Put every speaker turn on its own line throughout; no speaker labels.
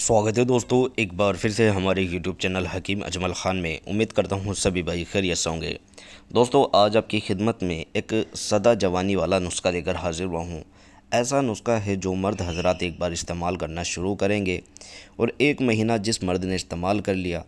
स्वागत है दोस्तों एक बार फिर से हमारे यूट्यूब चैनल हकीम अजमल ख़ान में उम्मीद करता हूँ सभी भाई खैरियत होंगे दोस्तों आज आपकी खिदमत में एक सदा जवानी वाला नुस्खा लेकर हाजिर हुआ हूँ ऐसा नुस्खा है जो मर्द हजरात एक बार इस्तेमाल करना शुरू करेंगे और एक महीना जिस मर्द ने इस्तेमाल कर लिया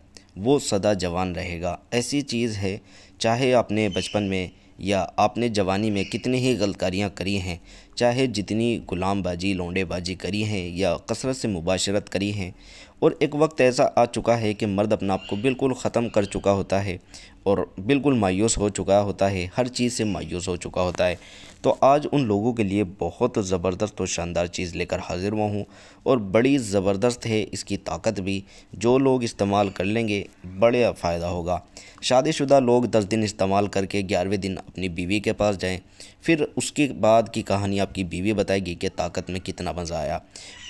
वो सदा जवान रहेगा ऐसी चीज़ है चाहे आपने बचपन में या आपने जवानी में कितनी ही गलतकारियाँ करी हैं चाहे जितनी गुलामबाजी लोंडेबाजी करी हैं या कसरत से मुबाशरत करी हैं और एक वक्त ऐसा आ चुका है कि मर्द अपने आप को बिल्कुल ख़त्म कर चुका होता है और बिल्कुल मायूस हो चुका होता है हर चीज़ से मायूस हो चुका होता है तो आज उन लोगों के लिए बहुत ज़बरदस्त और शानदार चीज़ लेकर हाज़िर हुआ हूँ और बड़ी ज़बरदस्त है इसकी ताकत भी जो लोग इस्तेमाल कर लेंगे बड़े फ़ायदा होगा शादीशुदा लोग दस दिन इस्तेमाल करके ग्यारहवें दिन अपनी बीवी के पास जाएं फिर उसके बाद की कहानी आपकी बीवी बताएगी कि ताकत में कितना मज़ा आया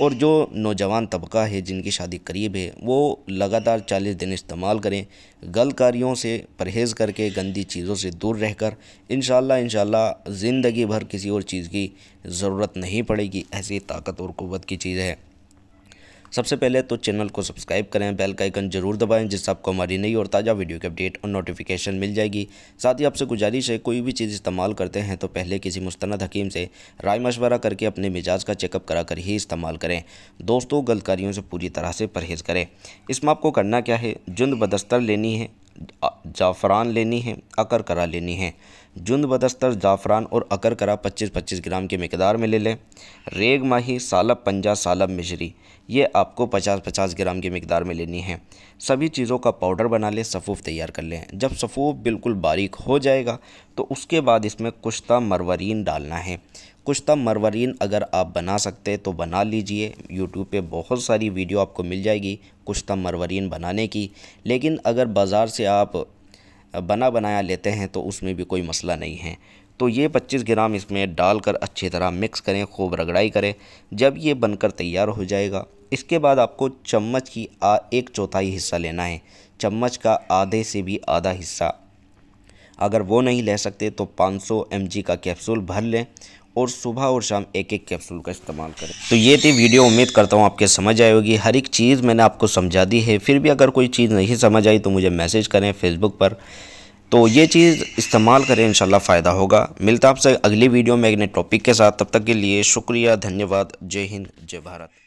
और जो नौजवान तबका है जिनकी शादी करीब है वो लगातार चालीस दिन इस्तेमाल करें गलत कार्यों से परहेज़ करके गंदी चीज़ों से दूर रहकर इन इन ज़िंदगी भर किसी और चीज़ की ज़रूरत नहीं पड़ेगी ऐसी ताकत और क़वत की चीज़ है सबसे पहले तो चैनल को सब्सक्राइब करें बेल का आइकन जरूर दबाएं जिससे आपको हमारी नई और ताज़ा वीडियो की अपडेट और नोटिफिकेशन मिल जाएगी साथ ही आपसे गुजारिश है कोई भी चीज़ इस्तेमाल करते हैं तो पहले किसी मुस्ंद हकीम से राय मशवरा करके अपने मिजाज का चेकअप करा कर ही इस्तेमाल करें दोस्तों गलतकारियों से पूरी तरह से परहेज़ करें इसमें आपको करना क्या है जुंद बदस्तर लेनी है जाफरान लेनी है अकर करा लेनी है जुंद बदस्तर ज़ाफ़रान और अकरकरा 25-25 ग्राम की मकदार में ले लें रेग माही सालब पंजा सालब मिश्री ये आपको 50-50 ग्राम की मकदार में लेनी है सभी चीज़ों का पाउडर बना लें सफ़ूफ़ तैयार कर लें जब सफ़ूफ़ बिल्कुल बारीक हो जाएगा तो उसके बाद इसमें कुश्ता मरवरीन डालना है कुश्ता मरवरीन अगर आप बना सकते तो बना लीजिए यूट्यूब पे बहुत सारी वीडियो आपको मिल जाएगी कुश्ता मरवरीन बनाने की लेकिन अगर बाज़ार से आप बना बनाया लेते हैं तो उसमें भी कोई मसला नहीं है तो ये 25 ग्राम इसमें डालकर अच्छी तरह मिक्स करें खूब रगड़ाई करें जब ये बनकर तैयार हो जाएगा इसके बाद आपको चम्मच की आ, एक चौथाई हिस्सा लेना है चम्मच का आधे से भी आधा हिस्सा अगर वो नहीं ले सकते तो 500 सौ का कैप्सूल भर लें और सुबह और शाम एक एक कैप्सूल का इस्तेमाल करें तो ये थी वीडियो उम्मीद करता हूँ आपके समझ आई होगी हर एक चीज़ मैंने आपको समझा दी है फिर भी अगर कोई चीज़ नहीं समझ आई तो मुझे मैसेज करें फेसबुक पर तो ये चीज़ इस्तेमाल करें इनशाला फ़ायदा होगा मिलता आपसे अगली वीडियो में एक नए टॉपिक के साथ तब तक के लिए शुक्रिया धन्यवाद जय हिंद जय भारत